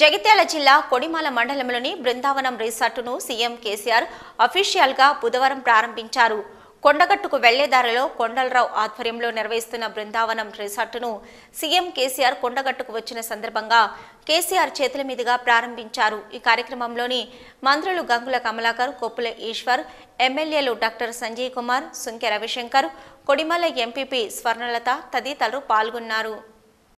జగిత్యాల జిల్లా కొడిమాల మండలంలోని బృందావనం రిసార్టును సీఎం కేసీఆర్ అఫీషియల్గా బుధవారం ప్రారంభించారు కొండగట్టుకు వెళ్లేదారిలో కొండలరావు ఆధ్వర్యంలో నిర్వహిస్తున్న బృందావనం రిసార్టును సీఎం కేసీఆర్ కొండగట్టుకు వచ్చిన సందర్భంగా కేసీఆర్ చేతుల మీదుగా ప్రారంభించారు ఈ కార్యక్రమంలోని మంత్రులు గంగుల కమలాకర్ కొప్పుల ఈశ్వర్ ఎమ్మెల్యేలు డాక్టర్ సంజయ్ కుమార్ సుంకె రవిశంకర్ కొడిమల ఎంపీపీ స్వర్ణలత తదితరులు పాల్గొన్నారు